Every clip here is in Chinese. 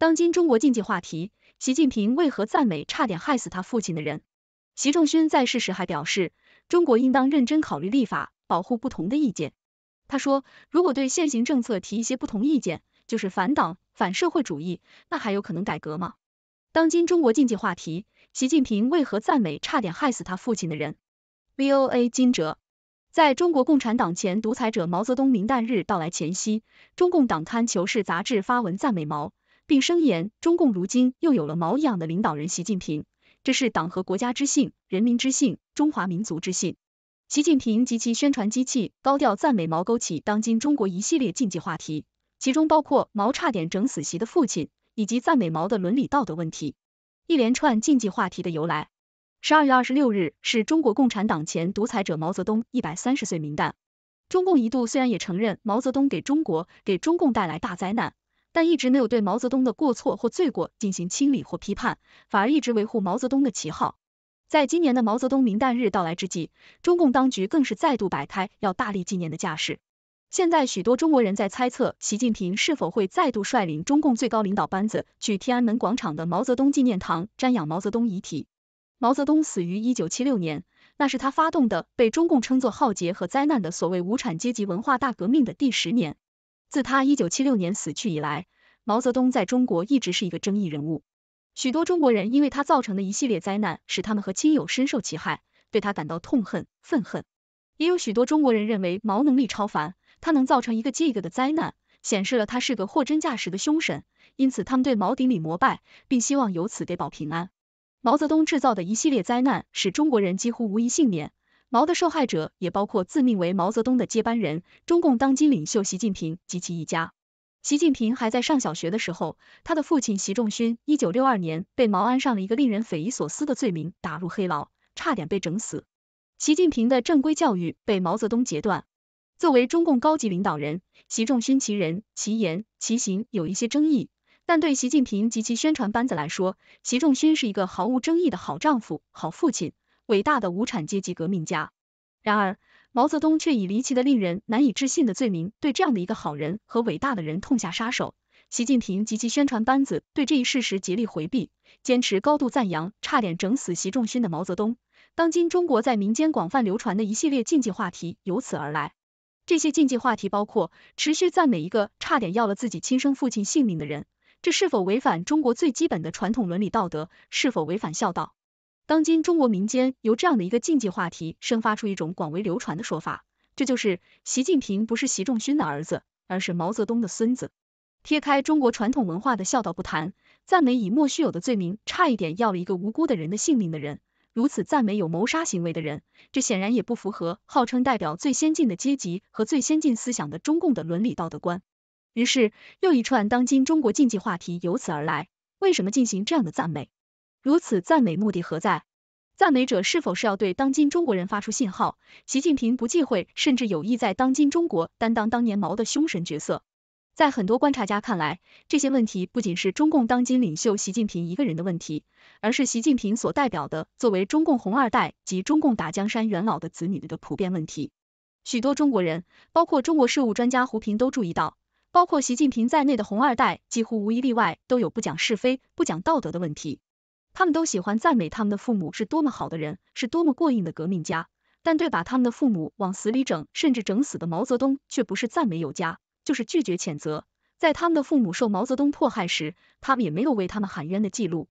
当今中国经济话题：习近平为何赞美差点害死他父亲的人？习仲勋在世时还表示，中国应当认真考虑立法保护不同的意见。他说，如果对现行政策提一些不同意见，就是反党反社会主义，那还有可能改革吗？当今中国经济话题：习近平为何赞美差点害死他父亲的人？VOA 金哲，在中国共产党前独裁者毛泽东名诞日到来前夕，中共党刊《求是》杂志发文赞美毛。并声言，中共如今又有了毛一样的领导人习近平，这是党和国家之幸，人民之幸，中华民族之幸。习近平及其宣传机器高调赞美毛，勾起当今中国一系列禁忌话题，其中包括毛差点整死习的父亲，以及赞美毛的伦理道德问题。一连串禁忌话题的由来，十二月二十六日是中国共产党前独裁者毛泽东一百三十岁冥诞。中共一度虽然也承认毛泽东给中国、给中共带来大灾难。但一直没有对毛泽东的过错或罪过进行清理或批判，反而一直维护毛泽东的旗号。在今年的毛泽东单日到来之际，中共当局更是再度摆开要大力纪念的架势。现在许多中国人在猜测，习近平是否会再度率领中共最高领导班子去天安门广场的毛泽东纪念堂瞻仰毛泽东遗体。毛泽东死于一九七六年，那是他发动的被中共称作浩劫和灾难的所谓无产阶级文化大革命的第十年。自他一九七六年死去以来，毛泽东在中国一直是一个争议人物。许多中国人因为他造成的一系列灾难，使他们和亲友深受其害，对他感到痛恨、愤恨。也有许多中国人认为毛能力超凡，他能造成一个接一个的灾难，显示了他是个货真价实的凶神，因此他们对毛顶礼膜拜，并希望由此得保平安。毛泽东制造的一系列灾难，使中国人几乎无一幸免。毛的受害者也包括自命为毛泽东的接班人、中共当今领袖习近平及其一家。习近平还在上小学的时候，他的父亲习仲勋，一九六二年被毛安上了一个令人匪夷所思的罪名，打入黑牢，差点被整死。习近平的正规教育被毛泽东截断。作为中共高级领导人，习仲勋其人其言其行有一些争议，但对习近平及其宣传班子来说，习仲勋是一个毫无争议的好丈夫、好父亲。伟大的无产阶级革命家，然而毛泽东却以离奇的、令人难以置信的罪名，对这样的一个好人和伟大的人痛下杀手。习近平及其宣传班子对这一事实竭力回避，坚持高度赞扬，差点整死习仲勋的毛泽东。当今中国在民间广泛流传的一系列禁忌话题由此而来。这些禁忌话题包括持续赞美一个差点要了自己亲生父亲性命的人，这是否违反中国最基本的传统伦理道德？是否违反孝道？当今中国民间由这样的一个禁忌话题生发出一种广为流传的说法，这就是习近平不是习仲勋的儿子，而是毛泽东的孙子。撇开中国传统文化的孝道不谈，赞美以莫须有的罪名差一点要了一个无辜的人的性命的人，如此赞美有谋杀行为的人，这显然也不符合号称代表最先进的阶级和最先进思想的中共的伦理道德观。于是，又一串当今中国禁忌话题由此而来。为什么进行这样的赞美？如此赞美目的何在？赞美者是否是要对当今中国人发出信号？习近平不忌讳，甚至有意在当今中国担当当年毛的凶神角色。在很多观察家看来，这些问题不仅是中共当今领袖习近平一个人的问题，而是习近平所代表的作为中共红二代及中共打江山元老的子女的普遍问题。许多中国人，包括中国事务专家胡平都注意到，包括习近平在内的红二代几乎无一例外都有不讲是非、不讲道德的问题。他们都喜欢赞美他们的父母是多么好的人，是多么过硬的革命家，但对把他们的父母往死里整，甚至整死的毛泽东，却不是赞美有加，就是拒绝谴责。在他们的父母受毛泽东迫害时，他们也没有为他们喊冤的记录。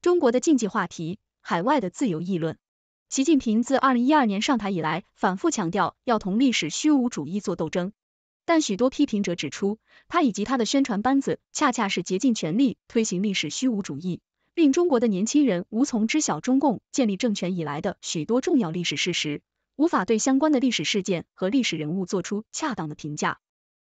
中国的禁忌话题，海外的自由议论。习近平自二零一二年上台以来，反复强调要同历史虚无主义作斗争，但许多批评者指出，他以及他的宣传班子，恰恰是竭尽全力推行历史虚无主义。令中国的年轻人无从知晓中共建立政权以来的许多重要历史事实，无法对相关的历史事件和历史人物做出恰当的评价。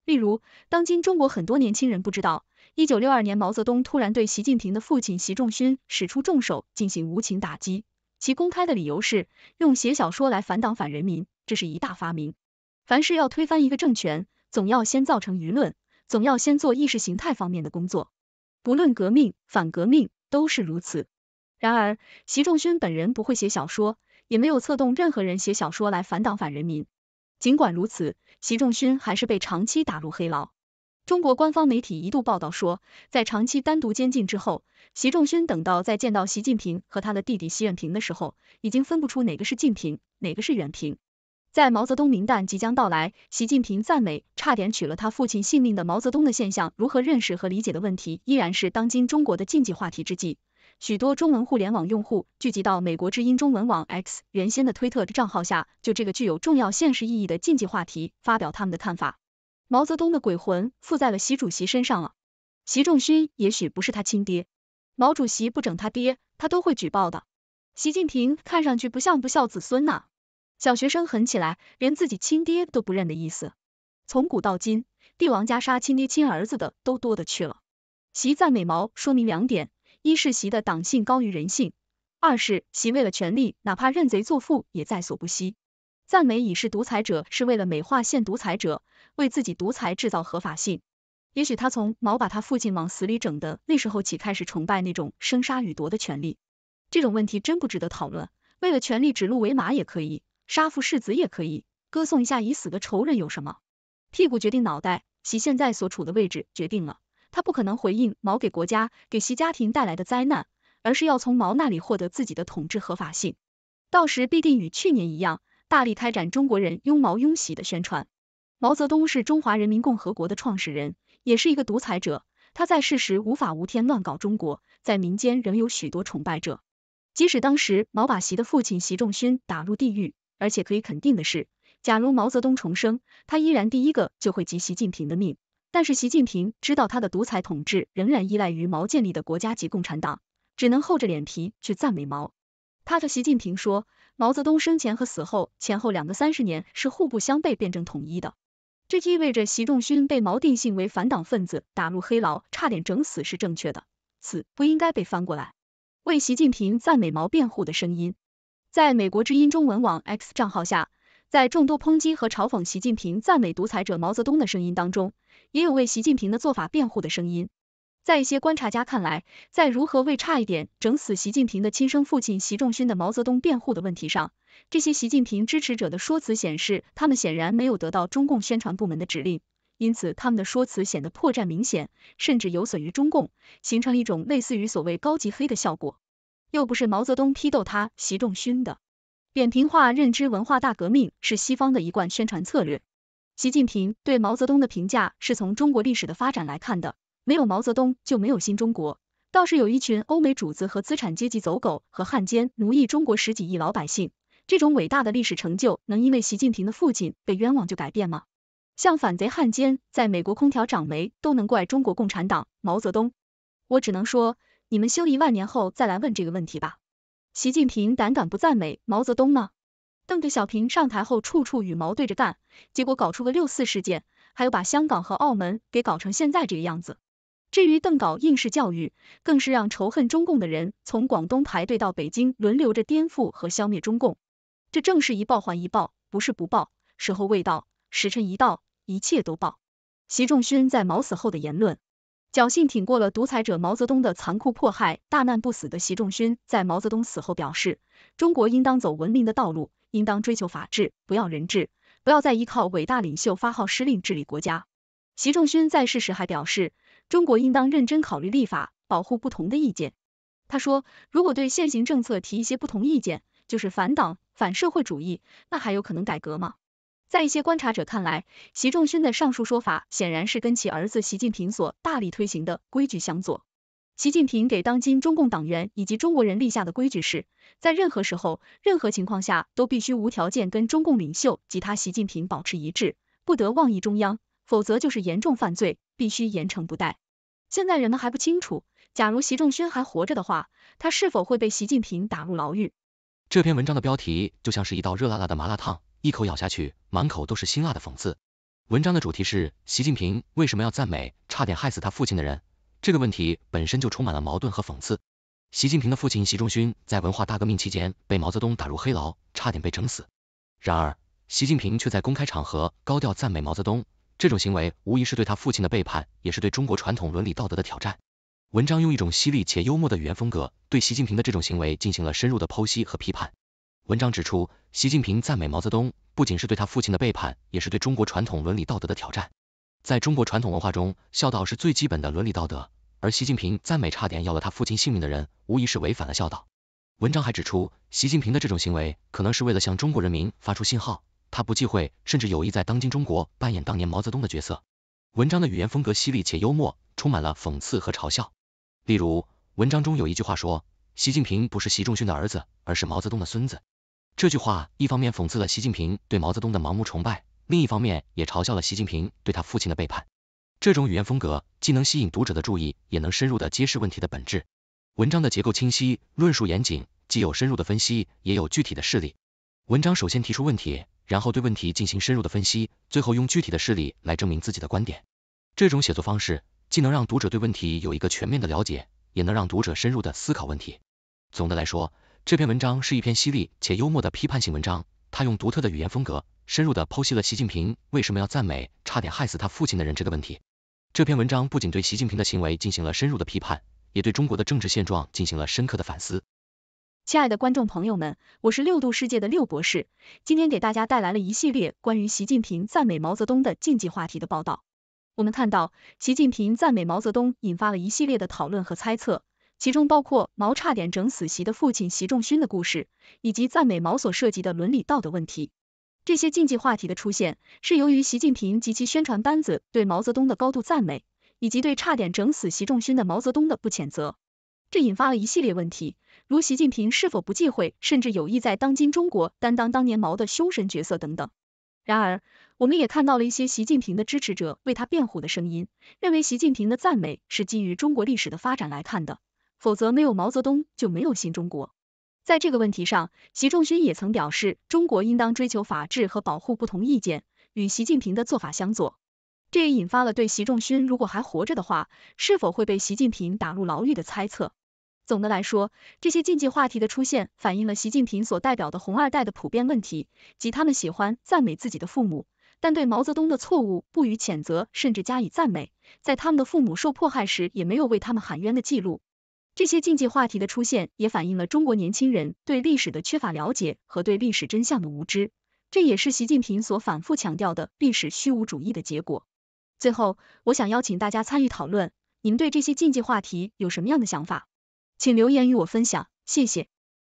例如，当今中国很多年轻人不知道，一九六二年毛泽东突然对习近平的父亲习仲勋使出重手进行无情打击，其公开的理由是用写小说来反党反人民，这是一大发明。凡是要推翻一个政权，总要先造成舆论，总要先做意识形态方面的工作，不论革命、反革命。都是如此。然而，习仲勋本人不会写小说，也没有策动任何人写小说来反党反人民。尽管如此，习仲勋还是被长期打入黑牢。中国官方媒体一度报道说，在长期单独监禁之后，习仲勋等到再见到习近平和他的弟弟习远平的时候，已经分不出哪个是近平，哪个是远平。在毛泽东名单即将到来，习近平赞美差点取了他父亲性命的毛泽东的现象如何认识和理解的问题，依然是当今中国的禁忌话题之际，许多中文互联网用户聚集到美国之音中文网 X 原先的推特账号下，就这个具有重要现实意义的禁忌话题发表他们的看法。毛泽东的鬼魂附在了习主席身上了，习仲勋也许不是他亲爹，毛主席不整他爹，他都会举报的。习近平看上去不像不孝子孙呐。小学生狠起来，连自己亲爹都不认的意思。从古到今，帝王家杀亲爹亲儿子的都多的去了。习赞美毛，说明两点：一是习的党性高于人性；二是习为了权力，哪怕认贼作父也在所不惜。赞美已是独裁者，是为了美化现独裁者，为自己独裁制造合法性。也许他从毛把他父亲往死里整的那时候起，开始崇拜那种生杀予夺的权利。这种问题真不值得讨论。为了权力，指鹿为马也可以。杀父弑子也可以，歌颂一下已死的仇人有什么？屁股决定脑袋，习现在所处的位置决定了，他不可能回应毛给国家、给习家庭带来的灾难，而是要从毛那里获得自己的统治合法性。到时必定与去年一样，大力开展中国人拥毛拥习的宣传。毛泽东是中华人民共和国的创始人，也是一个独裁者。他在世时无法无天，乱搞中国，在民间仍有许多崇拜者。即使当时毛把习的父亲习仲勋打入地狱。而且可以肯定的是，假如毛泽东重生，他依然第一个就会急习近平的命。但是习近平知道他的独裁统治仍然依赖于毛建立的国家级共产党，只能厚着脸皮去赞美毛。他的习近平说，毛泽东生前和死后前后两个三十年是互不相悖、辩证统一的。这意味着习仲勋被毛定性为反党分子，打入黑牢，差点整死是正确的，此不应该被翻过来为习近平赞美毛辩护的声音。在美国之音中文网 X 账号下，在众多抨击和嘲讽习近平、赞美独裁者毛泽东的声音当中，也有为习近平的做法辩护的声音。在一些观察家看来，在如何为差一点整死习近平的亲生父亲习仲勋的毛泽东辩护的问题上，这些习近平支持者的说辞显示，他们显然没有得到中共宣传部门的指令，因此他们的说辞显得破绽明显，甚至有损于中共，形成一种类似于所谓“高级黑”的效果。又不是毛泽东批斗他习仲勋的，扁平化认知文化大革命是西方的一贯宣传策略。习近平对毛泽东的评价是从中国历史的发展来看的，没有毛泽东就没有新中国，倒是有一群欧美主子和资产阶级走狗和汉奸奴役中国十几亿老百姓，这种伟大的历史成就能因为习近平的父亲被冤枉就改变吗？像反贼汉奸在美国空调长霉都能怪中国共产党毛泽东，我只能说。你们修一万年后再来问这个问题吧。习近平胆敢不赞美毛泽东吗？邓小平上台后处处与毛对着干，结果搞出个六四事件，还有把香港和澳门给搞成现在这个样子。至于邓搞应试教育，更是让仇恨中共的人从广东排队到北京，轮流着颠覆和消灭中共。这正是一报还一报，不是不报，时候未到，时辰一到，一切都报。习仲勋在毛死后的言论。侥幸挺过了独裁者毛泽东的残酷迫害，大难不死的习仲勋在毛泽东死后表示，中国应当走文明的道路，应当追求法治，不要人治，不要再依靠伟大领袖发号施令治理国家。习仲勋在世时还表示，中国应当认真考虑立法，保护不同的意见。他说，如果对现行政策提一些不同意见，就是反党、反社会主义，那还有可能改革吗？在一些观察者看来，习仲勋的上述说法显然是跟其儿子习近平所大力推行的规矩相左。习近平给当今中共党员以及中国人立下的规矩是，在任何时候、任何情况下都必须无条件跟中共领袖及他习近平保持一致，不得妄议中央，否则就是严重犯罪，必须严惩不贷。现在人们还不清楚，假如习仲勋还活着的话，他是否会被习近平打入牢狱？这篇文章的标题就像是一道热辣辣的麻辣烫。一口咬下去，满口都是辛辣的讽刺。文章的主题是习近平为什么要赞美差点害死他父亲的人？这个问题本身就充满了矛盾和讽刺。习近平的父亲习仲勋在文化大革命期间被毛泽东打入黑牢，差点被整死。然而，习近平却在公开场合高调赞美毛泽东，这种行为无疑是对他父亲的背叛，也是对中国传统伦理道德的挑战。文章用一种犀利且幽默的语言风格，对习近平的这种行为进行了深入的剖析和批判。文章指出，习近平赞美毛泽东不仅是对他父亲的背叛，也是对中国传统伦理道德的挑战。在中国传统文化中，孝道是最基本的伦理道德，而习近平赞美差点要了他父亲性命的人，无疑是违反了孝道。文章还指出，习近平的这种行为可能是为了向中国人民发出信号，他不忌讳，甚至有意在当今中国扮演当年毛泽东的角色。文章的语言风格犀利且幽默，充满了讽刺和嘲笑。例如，文章中有一句话说：“习近平不是习仲勋的儿子，而是毛泽东的孙子。”这句话一方面讽刺了习近平对毛泽东的盲目崇拜，另一方面也嘲笑了习近平对他父亲的背叛。这种语言风格既能吸引读者的注意，也能深入的揭示问题的本质。文章的结构清晰，论述严谨，既有深入的分析，也有具体的事例。文章首先提出问题，然后对问题进行深入的分析，最后用具体的事例来证明自己的观点。这种写作方式既能让读者对问题有一个全面的了解，也能让读者深入的思考问题。总的来说，这篇文章是一篇犀利且幽默的批判性文章，他用独特的语言风格，深入的剖析了习近平为什么要赞美差点害死他父亲的人这个问题。这篇文章不仅对习近平的行为进行了深入的批判，也对中国的政治现状进行了深刻的反思。亲爱的观众朋友们，我是六度世界的六博士，今天给大家带来了一系列关于习近平赞美毛泽东的禁忌话题的报道。我们看到，习近平赞美毛泽东引发了一系列的讨论和猜测。其中包括毛差点整死习的父亲习仲勋的故事，以及赞美毛所涉及的伦理道德问题。这些禁忌话题的出现，是由于习近平及其宣传班子对毛泽东的高度赞美，以及对差点整死习仲勋的毛泽东的不谴责。这引发了一系列问题，如习近平是否不忌讳，甚至有意在当今中国担当当年毛的凶神角色等等。然而，我们也看到了一些习近平的支持者为他辩护的声音，认为习近平的赞美是基于中国历史的发展来看的。否则没有毛泽东就没有新中国。在这个问题上，习仲勋也曾表示，中国应当追求法治和保护不同意见，与习近平的做法相左。这也引发了对习仲勋如果还活着的话，是否会被习近平打入牢狱的猜测。总的来说，这些禁忌话题的出现，反映了习近平所代表的“红二代”的普遍问题，即他们喜欢赞美自己的父母，但对毛泽东的错误不予谴责，甚至加以赞美，在他们的父母受迫害时，也没有为他们喊冤的记录。这些禁忌话题的出现，也反映了中国年轻人对历史的缺乏了解和对历史真相的无知，这也是习近平所反复强调的历史虚无主义的结果。最后，我想邀请大家参与讨论，您对这些禁忌话题有什么样的想法？请留言与我分享，谢谢。